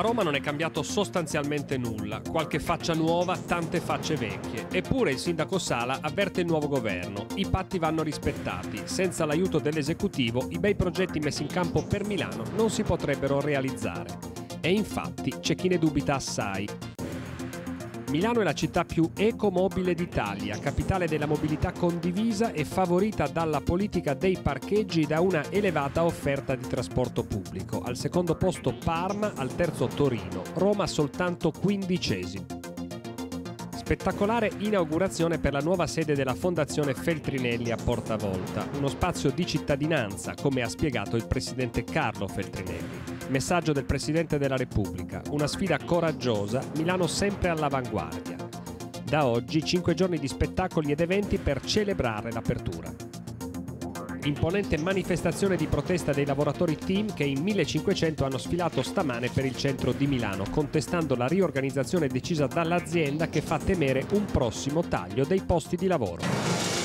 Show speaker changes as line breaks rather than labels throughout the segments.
a Roma non è cambiato sostanzialmente nulla, qualche faccia nuova, tante facce vecchie. Eppure il sindaco Sala avverte il nuovo governo, i patti vanno rispettati, senza l'aiuto dell'esecutivo i bei progetti messi in campo per Milano non si potrebbero realizzare. E infatti c'è chi ne dubita assai. Milano è la città più ecomobile d'Italia, capitale della mobilità condivisa e favorita dalla politica dei parcheggi e da una elevata offerta di trasporto pubblico. Al secondo posto Parma, al terzo Torino, Roma soltanto quindicesimo spettacolare inaugurazione per la nuova sede della Fondazione Feltrinelli a Porta Volta, uno spazio di cittadinanza, come ha spiegato il presidente Carlo Feltrinelli. Messaggio del Presidente della Repubblica, una sfida coraggiosa, Milano sempre all'avanguardia. Da oggi 5 giorni di spettacoli ed eventi per celebrare l'apertura. Imponente manifestazione di protesta dei lavoratori team che in 1500 hanno sfilato stamane per il centro di Milano, contestando la riorganizzazione decisa dall'azienda che fa temere un prossimo taglio dei posti di lavoro.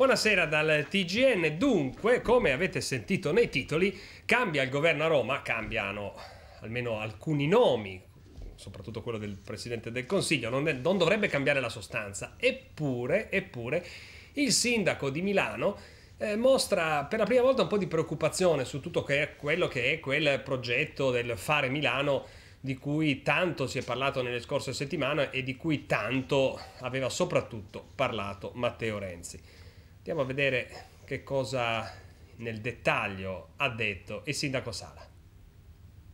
Buonasera dal TGN. Dunque, come avete sentito nei titoli, cambia il governo a Roma, cambiano almeno alcuni nomi, soprattutto quello del Presidente del Consiglio, non, è, non dovrebbe cambiare la sostanza. Eppure, eppure il sindaco di Milano eh, mostra per la prima volta un po' di preoccupazione su tutto che quello che è quel progetto del fare Milano di cui tanto si è parlato nelle scorse settimane e di cui tanto aveva soprattutto parlato Matteo Renzi. Andiamo a vedere che cosa nel dettaglio ha detto il sindaco Sala.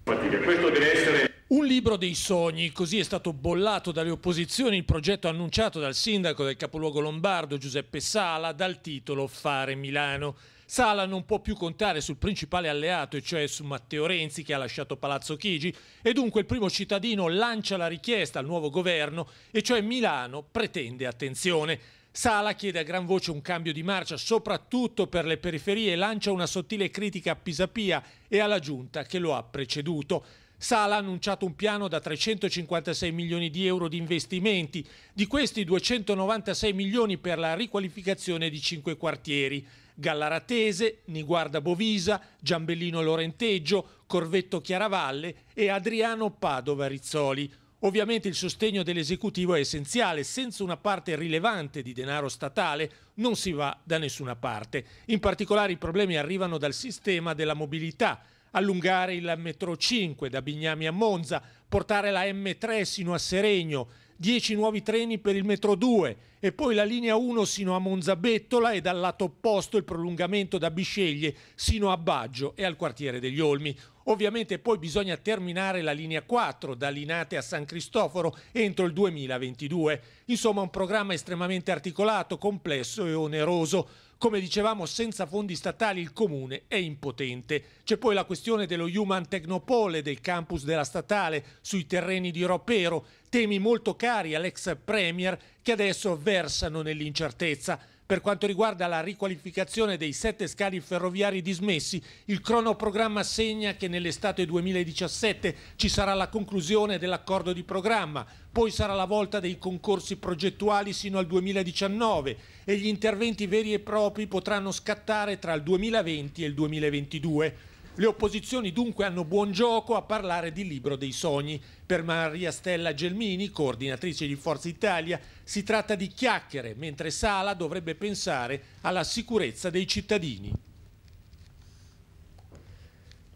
Questo deve essere un libro dei sogni, così è stato bollato dalle opposizioni il progetto annunciato dal sindaco del capoluogo lombardo Giuseppe Sala dal titolo Fare Milano. Sala non può più contare sul principale alleato, e cioè su Matteo Renzi che ha lasciato Palazzo Chigi e dunque il primo cittadino lancia la richiesta al nuovo governo e cioè Milano pretende attenzione. Sala chiede a gran voce un cambio di marcia, soprattutto per le periferie, e lancia una sottile critica a Pisapia e alla giunta che lo ha preceduto. Sala ha annunciato un piano da 356 milioni di euro di investimenti, di questi 296 milioni per la riqualificazione di cinque quartieri. Gallaratese, Niguarda Bovisa, Giambellino Lorenteggio, Corvetto Chiaravalle e Adriano Padova Rizzoli Ovviamente il sostegno dell'esecutivo è essenziale, senza una parte rilevante di denaro statale non si va da nessuna parte. In particolare i problemi arrivano dal sistema della mobilità, allungare il metro 5 da Bignami a Monza, portare la M3 sino a Seregno, 10 nuovi treni per il metro 2 e poi la linea 1 sino a Monza Bettola e dal lato opposto il prolungamento da Bisceglie sino a Baggio e al quartiere degli Olmi. Ovviamente poi bisogna terminare la linea 4 da Linate a San Cristoforo entro il 2022. Insomma un programma estremamente articolato, complesso e oneroso. Come dicevamo, senza fondi statali il comune è impotente. C'è poi la questione dello Human Technopole del campus della statale sui terreni di Ropero, temi molto cari all'ex premier che adesso versano nell'incertezza. Per quanto riguarda la riqualificazione dei sette scali ferroviari dismessi, il cronoprogramma segna che nell'estate 2017 ci sarà la conclusione dell'accordo di programma, poi sarà la volta dei concorsi progettuali sino al 2019 e gli interventi veri e propri potranno scattare tra il 2020 e il 2022. Le opposizioni dunque hanno buon gioco a parlare di libro dei sogni. Per Maria Stella Gelmini, coordinatrice di Forza Italia, si tratta di chiacchiere, mentre Sala dovrebbe pensare alla sicurezza dei cittadini.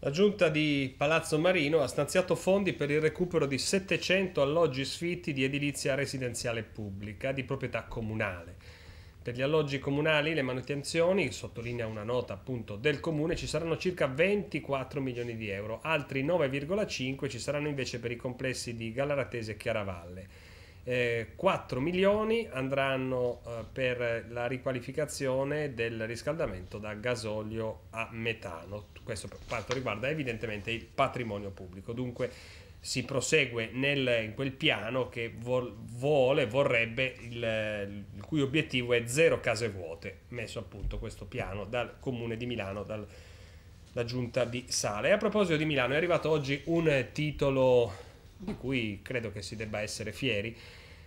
La giunta di Palazzo
Marino ha stanziato fondi per il recupero di 700 alloggi sfitti di edilizia residenziale pubblica di proprietà comunale. Per gli alloggi comunali, le manutenzioni, sottolinea una nota appunto del comune, ci saranno circa 24 milioni di euro, altri 9,5 ci saranno invece per i complessi di Gallaratese e Chiaravalle. Eh, 4 milioni andranno eh, per la riqualificazione del riscaldamento da gasolio a metano. Questo per quanto riguarda evidentemente il patrimonio pubblico. Dunque si prosegue nel, in quel piano che vol, vuole, vorrebbe, il, il, cui obiettivo è zero case vuote, messo appunto questo piano dal comune di Milano, dalla giunta di Sale. E a proposito di Milano è arrivato oggi un titolo di cui credo che si debba essere fieri,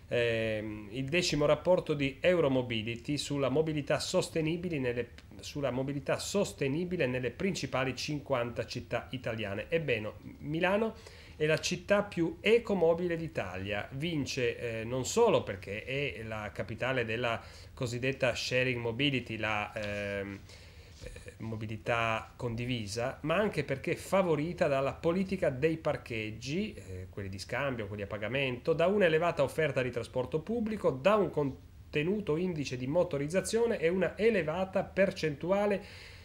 eh, il decimo rapporto di Euromobility sulla mobilità, nelle, sulla mobilità sostenibile nelle principali 50 città italiane. Ebbene, Milano è la città più ecomobile d'Italia. Vince eh, non solo perché è la capitale della cosiddetta sharing mobility, la ehm, eh, mobilità condivisa, ma anche perché è favorita dalla politica dei parcheggi, eh, quelli di scambio, quelli a pagamento, da un'elevata offerta di trasporto pubblico, da un contenuto indice di motorizzazione e una elevata percentuale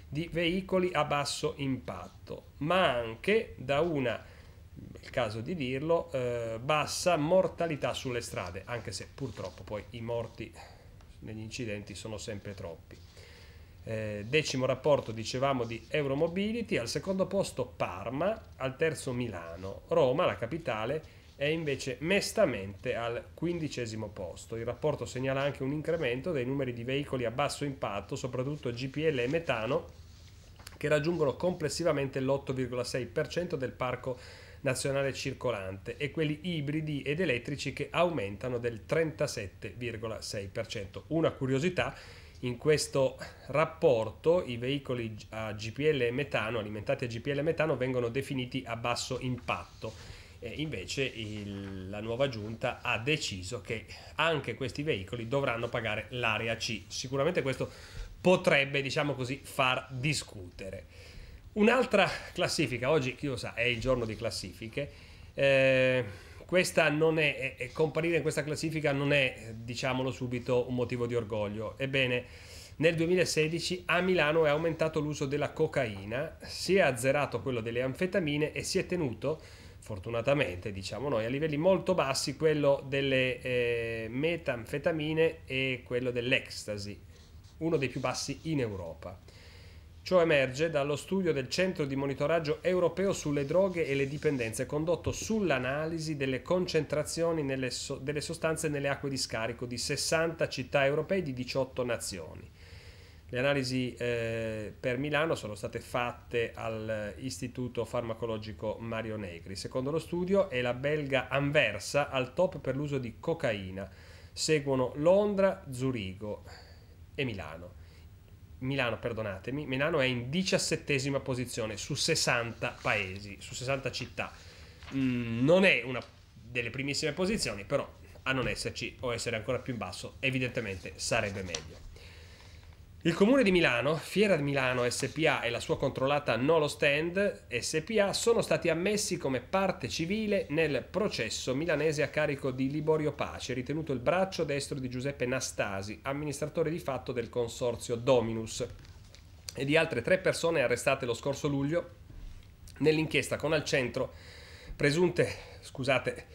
di veicoli a basso impatto, ma anche da una il caso di dirlo, eh, bassa mortalità sulle strade, anche se purtroppo poi i morti negli incidenti sono sempre troppi. Eh, decimo rapporto, dicevamo, di Euromobility, al secondo posto Parma, al terzo Milano, Roma, la capitale, è invece mestamente al quindicesimo posto. Il rapporto segnala anche un incremento dei numeri di veicoli a basso impatto, soprattutto GPL e metano, che raggiungono complessivamente l'8,6% del parco nazionale circolante e quelli ibridi ed elettrici che aumentano del 37,6%. Una curiosità, in questo rapporto i veicoli a GPL e metano, alimentati a GPL e metano, vengono definiti a basso impatto. E invece il, la nuova giunta ha deciso che anche questi veicoli dovranno pagare l'area C. Sicuramente questo potrebbe, diciamo così, far discutere. Un'altra classifica, oggi chi lo sa, è il giorno di classifiche. Eh, questa non è, è, comparire in questa classifica non è, diciamolo subito, un motivo di orgoglio. Ebbene, nel 2016 a Milano è aumentato l'uso della cocaina, si è azzerato quello delle anfetamine e si è tenuto, fortunatamente diciamo noi, a livelli molto bassi quello delle eh, metanfetamine e quello dell'ecstasy, uno dei più bassi in Europa. Ciò emerge dallo studio del Centro di monitoraggio europeo sulle droghe e le dipendenze condotto sull'analisi delle concentrazioni so delle sostanze nelle acque di scarico di 60 città europee di 18 nazioni. Le analisi eh, per Milano sono state fatte all'Istituto Farmacologico Mario Negri. Secondo lo studio è la belga Anversa al top per l'uso di cocaina. Seguono Londra, Zurigo e Milano. Milano, perdonatemi, Milano è in diciassettesima posizione su 60 paesi, su 60 città. Mm, non è una delle primissime posizioni, però a non esserci o essere ancora più in basso evidentemente sarebbe meglio. Il comune di Milano, Fiera di Milano SPA e la sua controllata Nolo Stand SPA sono stati ammessi come parte civile nel processo milanese a carico di Liborio Pace, ritenuto il braccio destro di Giuseppe Nastasi, amministratore di fatto del consorzio Dominus, e di altre tre persone arrestate lo scorso luglio nell'inchiesta con al centro presunte, scusate,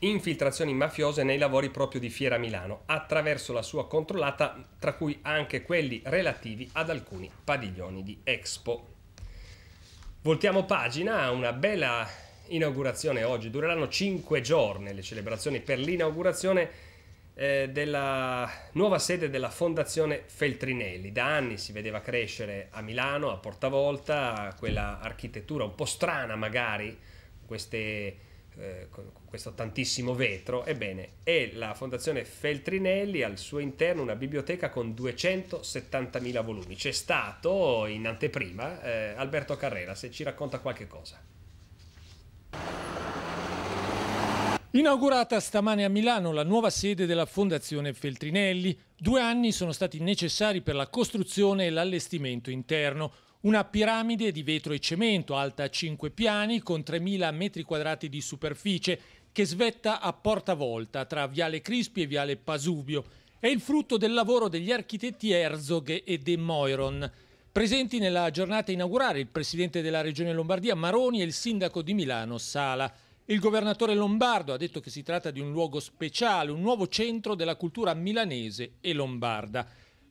infiltrazioni mafiose nei lavori proprio di Fiera Milano, attraverso la sua controllata, tra cui anche quelli relativi ad alcuni padiglioni di Expo. Voltiamo pagina, una bella inaugurazione oggi, dureranno 5 giorni le celebrazioni per l'inaugurazione eh, della nuova sede della Fondazione Feltrinelli. Da anni si vedeva crescere a Milano, a Portavolta, quella architettura un po' strana magari, queste eh, con questo tantissimo vetro, ebbene è la Fondazione Feltrinelli al suo interno una biblioteca con 270.000 volumi. C'è stato in anteprima eh, Alberto Carrera, se ci racconta
qualche cosa. Inaugurata stamane a Milano la nuova sede della Fondazione Feltrinelli, due anni sono stati necessari per la costruzione e l'allestimento interno. Una piramide di vetro e cemento alta 5 piani con 3.000 metri quadrati di superficie che svetta a porta volta tra Viale Crispi e Viale Pasubio. È il frutto del lavoro degli architetti Herzog e De Moiron. Presenti nella giornata inaugurale il presidente della regione Lombardia Maroni e il sindaco di Milano Sala. Il governatore Lombardo ha detto che si tratta di un luogo speciale, un nuovo centro della cultura milanese e lombarda.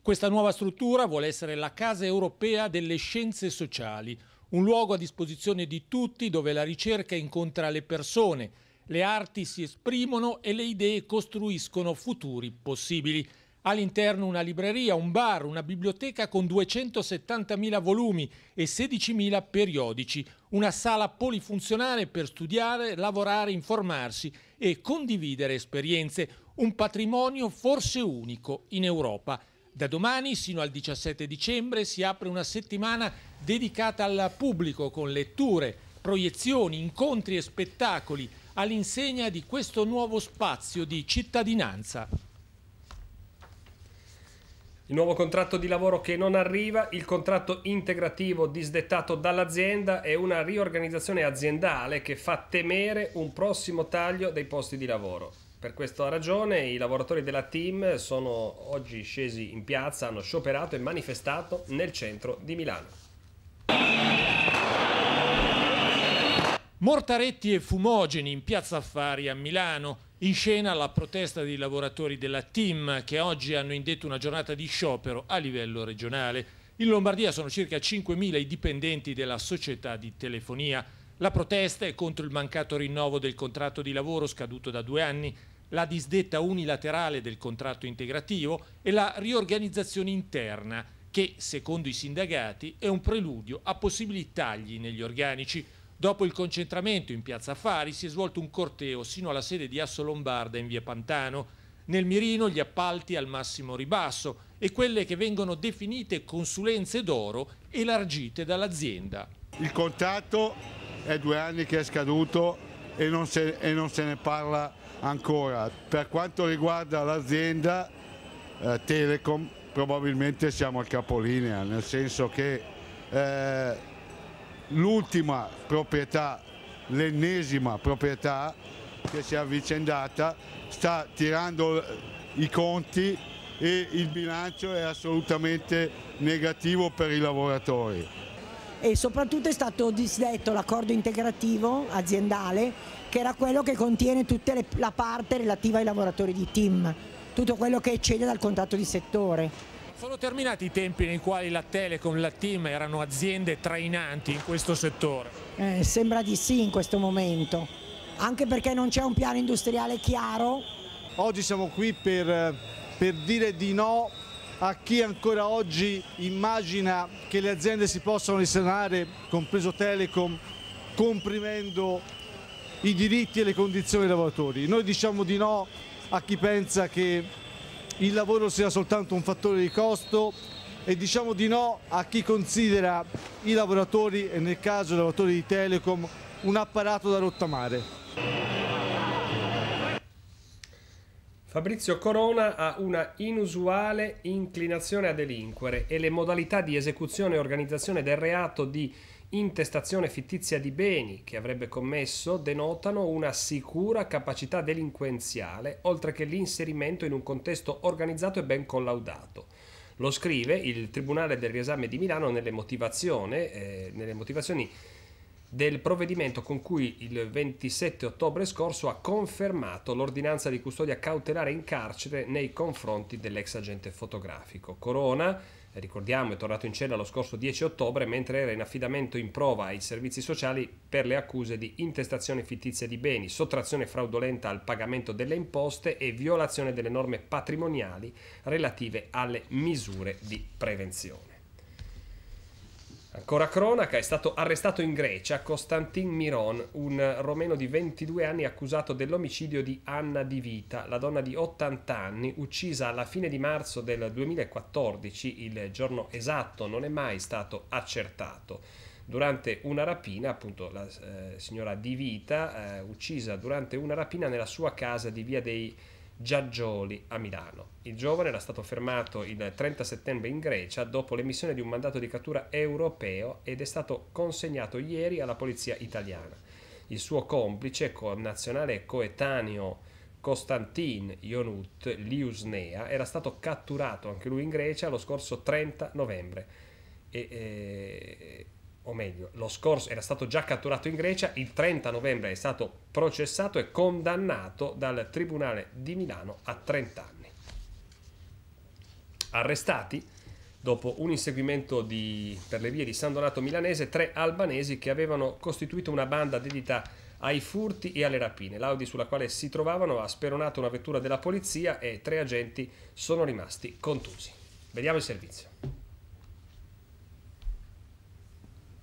Questa nuova struttura vuole essere la Casa Europea delle Scienze Sociali, un luogo a disposizione di tutti dove la ricerca incontra le persone, le arti si esprimono e le idee costruiscono futuri possibili. All'interno una libreria, un bar, una biblioteca con 270.000 volumi e 16.000 periodici, una sala polifunzionale per studiare, lavorare, informarsi e condividere esperienze, un patrimonio forse unico in Europa. Da domani sino al 17 dicembre si apre una settimana dedicata al pubblico con letture, proiezioni, incontri e spettacoli all'insegna di questo nuovo spazio di cittadinanza. Il nuovo
contratto di lavoro che non arriva, il contratto integrativo disdettato dall'azienda e una riorganizzazione aziendale che fa temere un prossimo taglio dei posti di lavoro. Per questa ragione i lavoratori della team sono oggi scesi in piazza, hanno scioperato e manifestato nel centro di Milano.
Mortaretti e fumogeni in Piazza Affari a Milano. In scena la protesta dei lavoratori della team che oggi hanno indetto una giornata di sciopero a livello regionale. In Lombardia sono circa 5.000 i dipendenti della società di telefonia. La protesta è contro il mancato rinnovo del contratto di lavoro scaduto da due anni, la disdetta unilaterale del contratto integrativo e la riorganizzazione interna che, secondo i sindacati, è un preludio a possibili tagli negli organici. Dopo il concentramento in Piazza Affari si è svolto un corteo sino alla sede di Asso Lombarda in via Pantano. Nel mirino gli appalti al massimo ribasso e quelle che vengono definite consulenze d'oro elargite dall'azienda.
Il contratto è due anni che è scaduto e non se, e non se ne parla ancora. Per quanto riguarda l'azienda eh, Telecom probabilmente siamo al capolinea, nel senso che eh, l'ultima proprietà, l'ennesima proprietà che si è avvicendata sta tirando i conti e il bilancio è assolutamente negativo per i lavoratori
e soprattutto è stato disdetto l'accordo integrativo aziendale che era quello che contiene tutta la parte relativa ai lavoratori di team, tutto quello che eccede dal contratto di settore.
Sono terminati i tempi nei quali la Telecom e la Team erano aziende trainanti in questo settore?
Eh, sembra di sì in questo momento, anche perché non c'è un piano industriale chiaro.
Oggi siamo qui per, eh, per dire di no a chi ancora oggi immagina che le aziende si possano risanare, compreso Telecom, comprimendo i diritti e le condizioni dei lavoratori. Noi diciamo di no a chi pensa che il lavoro sia soltanto un fattore di costo e diciamo di no a chi considera i lavoratori e nel caso i lavoratori di Telecom un apparato da rottamare.
Fabrizio Corona ha una inusuale inclinazione a delinquere e le modalità di esecuzione e organizzazione del reato di intestazione fittizia di beni che avrebbe commesso denotano una sicura capacità delinquenziale, oltre che l'inserimento in un contesto organizzato e ben collaudato. Lo scrive il Tribunale del riesame di Milano nelle motivazioni. Eh, nelle motivazioni del provvedimento con cui il 27 ottobre scorso ha confermato l'ordinanza di custodia cautelare in carcere nei confronti dell'ex agente fotografico. Corona, eh, ricordiamo, è tornato in cella lo scorso 10 ottobre mentre era in affidamento in prova ai servizi sociali per le accuse di intestazione fittizia di beni, sottrazione fraudolenta al pagamento delle imposte e violazione delle norme patrimoniali relative alle misure di prevenzione. Ancora cronaca, è stato arrestato in Grecia Costantin Miron, un romeno di 22 anni accusato dell'omicidio di Anna Di Vita, la donna di 80 anni uccisa alla fine di marzo del 2014, il giorno esatto non è mai stato accertato. Durante una rapina, appunto la eh, signora Di Vita, eh, uccisa durante una rapina nella sua casa di Via dei Giaggioli a Milano. Il giovane era stato fermato il 30 settembre in Grecia dopo l'emissione di un mandato di cattura europeo ed è stato consegnato ieri alla polizia italiana. Il suo complice, connazionale coetaneo Costantin Ionut Liusnea, era stato catturato anche lui in Grecia lo scorso 30 novembre. E, e eh, o meglio, lo scorso era stato già catturato in Grecia, il 30 novembre è stato processato e condannato dal Tribunale di Milano a 30 anni. Arrestati, dopo un inseguimento di, per le vie di San Donato milanese, tre albanesi che avevano costituito una banda dedita ai furti e alle rapine. L'Audi sulla quale si trovavano ha speronato una vettura della polizia e tre agenti sono rimasti contusi. Vediamo il servizio.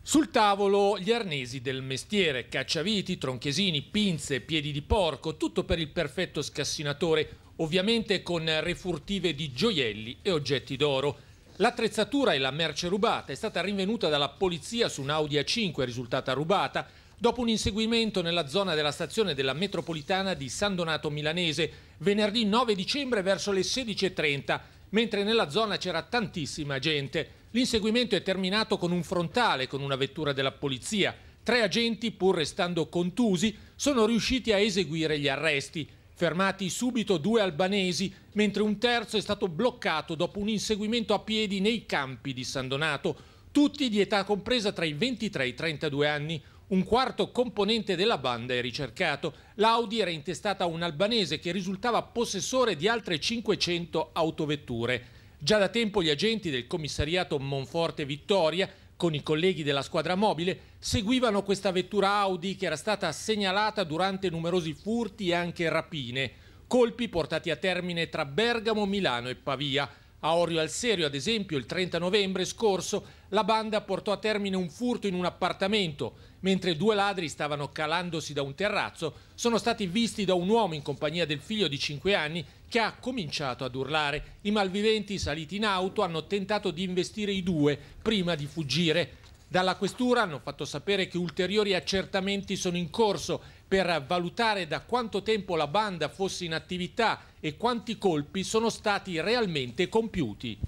Sul tavolo gli arnesi del mestiere, cacciaviti, tronchesini, pinze, piedi di porco, tutto per il perfetto scassinatore, ovviamente con refurtive di gioielli e oggetti d'oro. L'attrezzatura e la merce rubata è stata rinvenuta dalla polizia su un'Audi A5 risultata rubata dopo un inseguimento nella zona della stazione della metropolitana di San Donato Milanese venerdì 9 dicembre verso le 16.30, mentre nella zona c'era tantissima gente. L'inseguimento è terminato con un frontale con una vettura della polizia. Tre agenti, pur restando contusi, sono riusciti a eseguire gli arresti. Fermati subito due albanesi, mentre un terzo è stato bloccato dopo un inseguimento a piedi nei campi di San Donato, tutti di età compresa tra i 23 e i 32 anni. Un quarto componente della banda è ricercato. L'Audi era intestata a un albanese che risultava possessore di altre 500 autovetture. Già da tempo gli agenti del commissariato Monforte Vittoria con i colleghi della squadra mobile seguivano questa vettura Audi che era stata segnalata durante numerosi furti e anche rapine, colpi portati a termine tra Bergamo, Milano e Pavia. A Orio al Serio, ad esempio, il 30 novembre scorso la banda portò a termine un furto in un appartamento. Mentre due ladri stavano calandosi da un terrazzo, sono stati visti da un uomo in compagnia del figlio di 5 anni che ha cominciato ad urlare. I malviventi saliti in auto hanno tentato di investire i due prima di fuggire. Dalla questura hanno fatto sapere che ulteriori accertamenti sono in corso per valutare da quanto tempo la banda fosse in attività e quanti colpi sono stati realmente compiuti.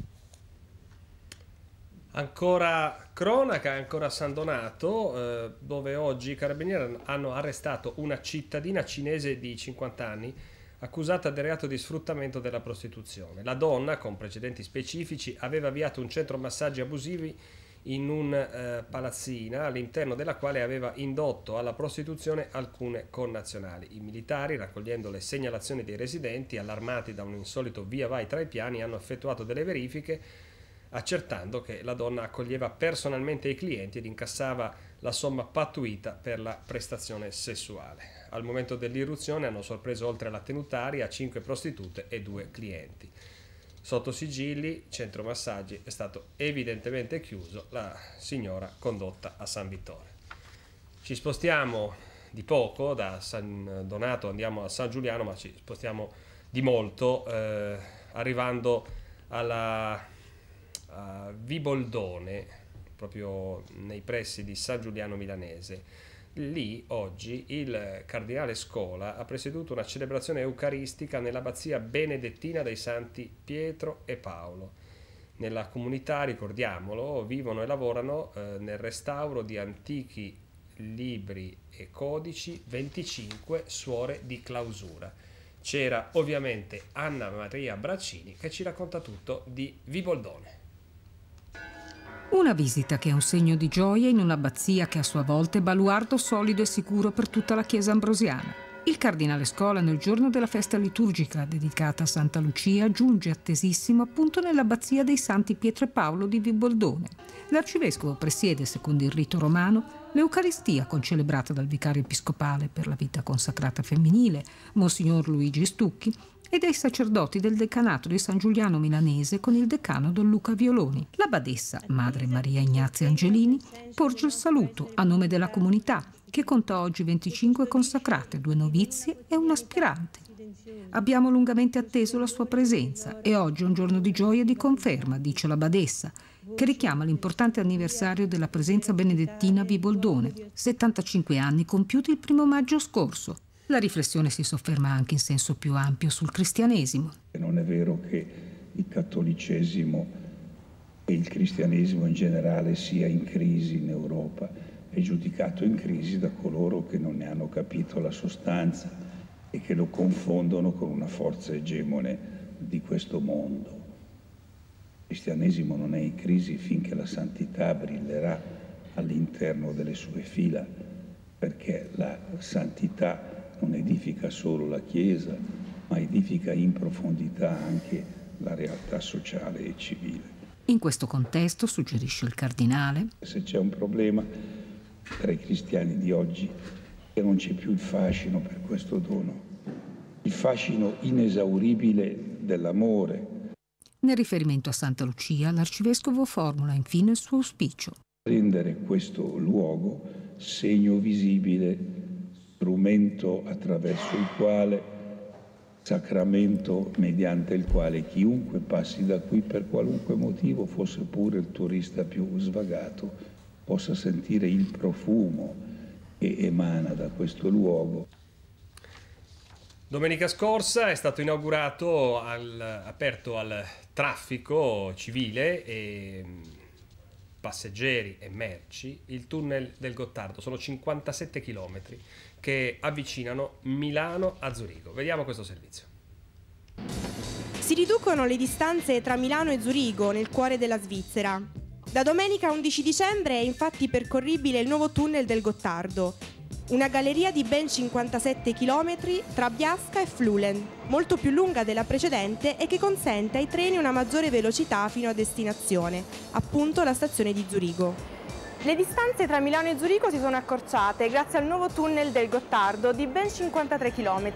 Ancora cronaca, ancora San Donato, eh, dove oggi i carabinieri hanno arrestato una cittadina cinese di 50 anni accusata del reato di sfruttamento della prostituzione. La donna, con precedenti specifici, aveva avviato un centro massaggi abusivi in una uh, eh, palazzina all'interno della quale aveva indotto alla prostituzione alcune connazionali. I militari, raccogliendo le segnalazioni dei residenti, allarmati da un insolito via vai tra i piani, hanno effettuato delle verifiche accertando che la donna accoglieva personalmente i clienti ed incassava la somma pattuita per la prestazione sessuale. Al momento dell'irruzione hanno sorpreso oltre alla tenutaria cinque prostitute e due clienti sotto sigilli, centro massaggi, è stato evidentemente chiuso la signora condotta a San Vittore. Ci spostiamo di poco da San Donato, andiamo a San Giuliano, ma ci spostiamo di molto, eh, arrivando alla Viboldone, proprio nei pressi di San Giuliano Milanese Lì oggi il cardinale Scola ha presieduto una celebrazione eucaristica nell'abbazia benedettina dei santi Pietro e Paolo. Nella comunità, ricordiamolo, vivono e lavorano eh, nel restauro di antichi libri e codici 25 suore di clausura. C'era ovviamente Anna Maria Braccini che ci racconta tutto di Viboldone.
Una visita che è un segno di gioia in un'abbazia che a sua volta è baluardo solido e sicuro per tutta la Chiesa ambrosiana. Il cardinale Scola, nel giorno della festa liturgica dedicata a Santa Lucia, giunge attesissimo appunto nell'abbazia dei Santi Pietro e Paolo di Viboldone. L'arcivescovo presiede, secondo il rito romano, l'Eucaristia concelebrata dal vicario episcopale per la vita consacrata femminile, Monsignor Luigi Stucchi, e dei sacerdoti del decanato di San Giuliano Milanese con il decano Don Luca Violoni. La badessa, madre Maria Ignazia Angelini, porge il saluto a nome della comunità che conta oggi 25 consacrate, due novizie e un aspirante. Abbiamo lungamente atteso la sua presenza e oggi è un giorno di gioia e di conferma, dice la badessa, che richiama l'importante anniversario della presenza benedettina a Viboldone, 75 anni compiuti il primo maggio scorso, la riflessione si sofferma anche in senso più ampio sul cristianesimo.
Non è vero che il cattolicesimo e il cristianesimo in generale sia in crisi in Europa, è giudicato in crisi da coloro che non ne hanno capito la sostanza e che lo confondono con una forza egemone di questo mondo. Il cristianesimo non è in crisi finché la santità brillerà all'interno delle sue fila, perché la santità non edifica solo la Chiesa, ma edifica in profondità anche la realtà sociale e civile.
In questo contesto, suggerisce il cardinale,
se c'è un problema tra i cristiani di oggi che non c'è più il fascino per questo dono, il fascino inesauribile dell'amore.
Nel riferimento a Santa Lucia, l'arcivescovo formula infine il suo auspicio.
Rendere questo luogo segno visibile strumento attraverso il quale, sacramento mediante il quale chiunque passi da qui per qualunque motivo, fosse pure il turista più svagato, possa sentire il profumo che emana da questo luogo.
Domenica scorsa è stato inaugurato, al, aperto al traffico civile e mm, passeggeri e merci, il tunnel del Gottardo, sono 57 chilometri che avvicinano Milano a Zurigo. Vediamo questo servizio.
Si riducono le distanze tra Milano e Zurigo, nel cuore della Svizzera. Da domenica 11 dicembre è infatti percorribile il nuovo tunnel del Gottardo, una galleria di ben 57 km tra Biasca e Flulen, molto più lunga della precedente e che consente ai treni una maggiore velocità fino a destinazione, appunto la stazione di Zurigo. Le distanze tra Milano e Zurigo si sono accorciate grazie al nuovo tunnel del Gottardo di ben 53 km.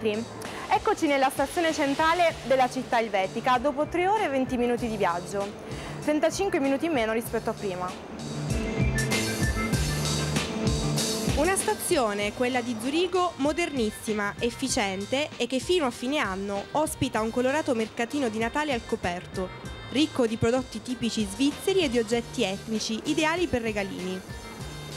Eccoci nella stazione centrale della città elvetica dopo 3 ore e 20 minuti di viaggio, 35 minuti in meno rispetto a prima. Una stazione, quella di Zurigo, modernissima, efficiente e che fino a fine anno ospita un colorato mercatino di Natale al coperto, ricco di prodotti tipici svizzeri e di oggetti etnici, ideali per regalini.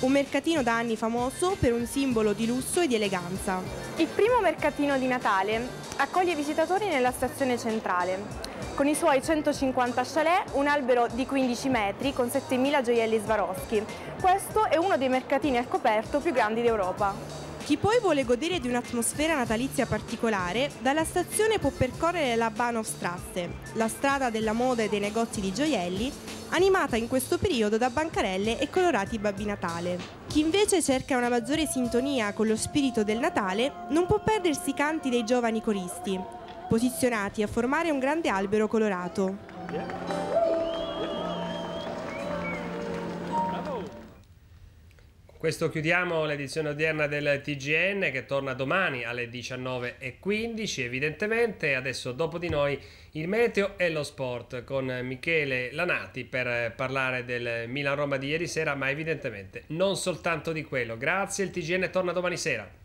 Un mercatino da anni famoso per un simbolo di lusso e di eleganza. Il primo mercatino di Natale accoglie visitatori nella stazione centrale. Con i suoi 150 chalet, un albero di 15 metri con 7.000 gioielli Swarovski. Questo è uno dei mercatini al coperto più grandi d'Europa. Chi poi vuole godere di un'atmosfera natalizia particolare, dalla stazione può percorrere la Bahnhofstrasse, la strada della moda e dei negozi di gioielli, animata in questo periodo da bancarelle e colorati babbi Natale. Chi invece cerca una maggiore sintonia con lo spirito del Natale non può perdersi i canti dei giovani coristi, posizionati a formare un grande albero colorato.
questo chiudiamo l'edizione odierna del TGN che torna domani alle 19.15 evidentemente. Adesso dopo di noi il meteo e lo sport con Michele Lanati per parlare del Milan-Roma di ieri sera ma evidentemente non soltanto di quello. Grazie, il TGN torna domani sera.